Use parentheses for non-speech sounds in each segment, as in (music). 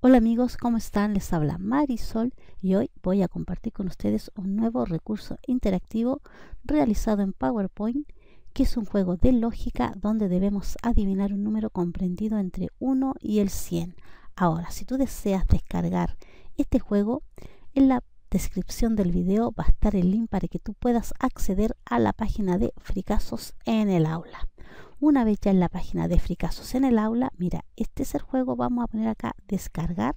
Hola amigos, ¿cómo están? Les habla Marisol y hoy voy a compartir con ustedes un nuevo recurso interactivo realizado en PowerPoint, que es un juego de lógica donde debemos adivinar un número comprendido entre 1 y el 100. Ahora, si tú deseas descargar este juego, en la descripción del video va a estar el link para que tú puedas acceder a la página de Fricazos en el aula. Una vez ya en la página de fricasos en el aula, mira, este es el juego, vamos a poner acá descargar.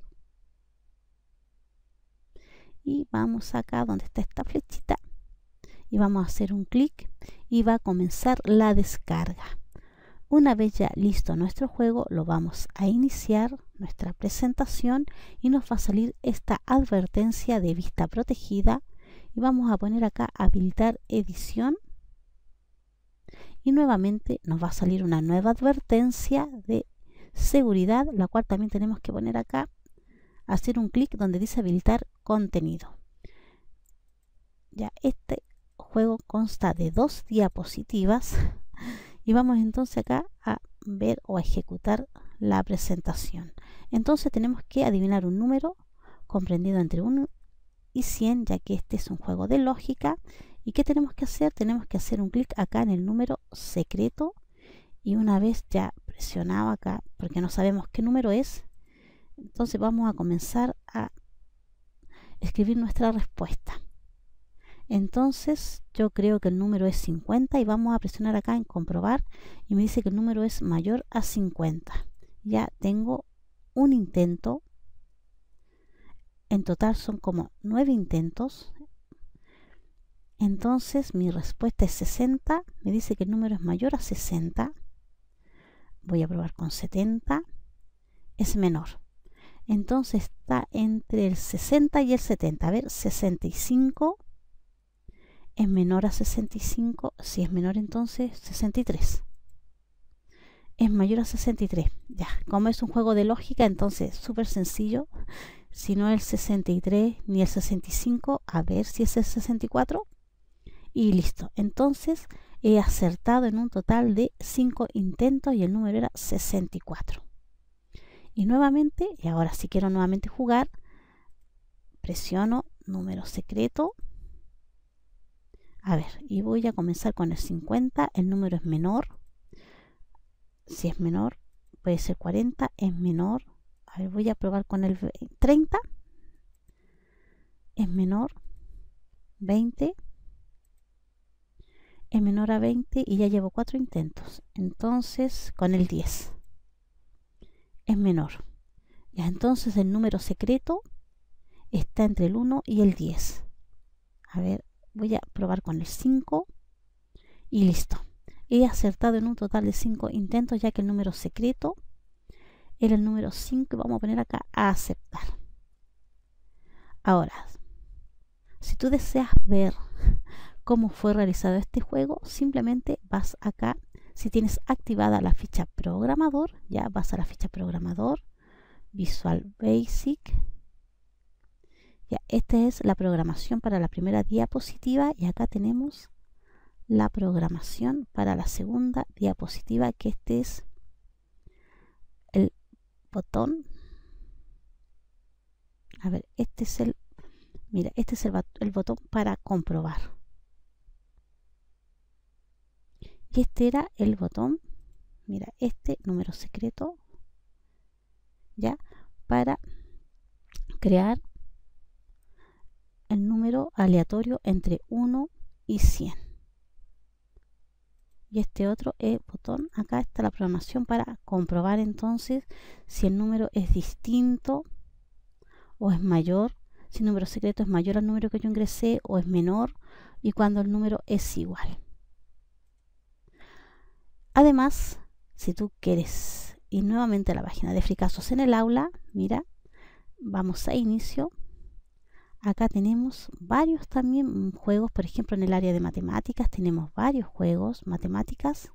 Y vamos acá donde está esta flechita y vamos a hacer un clic y va a comenzar la descarga. Una vez ya listo nuestro juego, lo vamos a iniciar nuestra presentación y nos va a salir esta advertencia de vista protegida y vamos a poner acá habilitar edición y nuevamente nos va a salir una nueva advertencia de seguridad, la cual también tenemos que poner acá, hacer un clic donde dice habilitar contenido. Ya, este juego consta de dos diapositivas (laughs) y vamos entonces acá a ver o a ejecutar la presentación. Entonces tenemos que adivinar un número comprendido entre 1 y 100, ya que este es un juego de lógica ¿Y qué tenemos que hacer? Tenemos que hacer un clic acá en el número secreto y una vez ya presionado acá, porque no sabemos qué número es, entonces vamos a comenzar a escribir nuestra respuesta. Entonces yo creo que el número es 50 y vamos a presionar acá en comprobar y me dice que el número es mayor a 50. Ya tengo un intento. En total son como 9 intentos entonces mi respuesta es 60. Me dice que el número es mayor a 60. Voy a probar con 70. Es menor. Entonces está entre el 60 y el 70. A ver, 65 es menor a 65. Si es menor entonces 63. Es mayor a 63. Ya, como es un juego de lógica, entonces súper sencillo. Si no el 63 ni el 65, a ver si es el 64 y listo. Entonces he acertado en un total de 5 intentos y el número era 64. Y nuevamente, y ahora si quiero nuevamente jugar, presiono número secreto. A ver, y voy a comenzar con el 50, el número es menor. Si es menor, puede ser 40, es menor. A ver, voy a probar con el 30. Es menor. 20 es menor a 20 y ya llevo 4 intentos. Entonces, con el 10 es menor. Ya, entonces el número secreto está entre el 1 y el 10. A ver, voy a probar con el 5 y listo. He acertado en un total de 5 intentos ya que el número secreto era el número 5 vamos a poner acá a aceptar. Ahora, si tú deseas ver cómo fue realizado este juego, simplemente vas acá, si tienes activada la ficha programador, ya vas a la ficha programador, Visual Basic, ya, esta es la programación para la primera diapositiva y acá tenemos la programación para la segunda diapositiva que este es el botón a ver este es el mira este es el, el botón para comprobar Y este era el botón, mira, este número secreto, ya, para crear el número aleatorio entre 1 y 100. Y este otro es eh, botón, acá está la programación para comprobar entonces si el número es distinto o es mayor, si el número secreto es mayor al número que yo ingresé o es menor y cuando el número es igual. Además, si tú quieres ir nuevamente a la página de Fricasos en el aula, mira, vamos a inicio. Acá tenemos varios también juegos, por ejemplo en el área de matemáticas tenemos varios juegos matemáticas.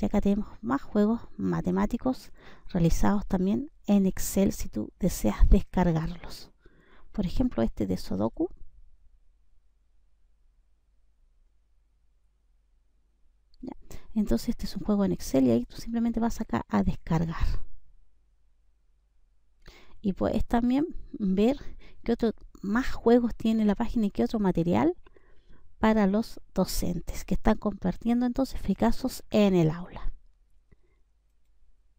Y acá tenemos más juegos matemáticos realizados también en Excel si tú deseas descargarlos. Por ejemplo este de Sudoku Entonces este es un juego en Excel y ahí tú simplemente vas acá a descargar. Y puedes también ver qué otros más juegos tiene la página y qué otro material para los docentes que están compartiendo entonces eficazos en el aula.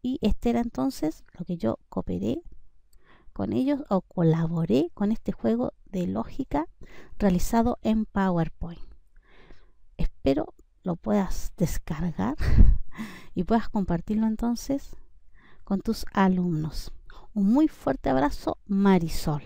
Y este era entonces lo que yo cooperé con ellos o colaboré con este juego de lógica realizado en PowerPoint. Espero lo puedas descargar (laughs) y puedas compartirlo entonces con tus alumnos. Un muy fuerte abrazo, Marisol.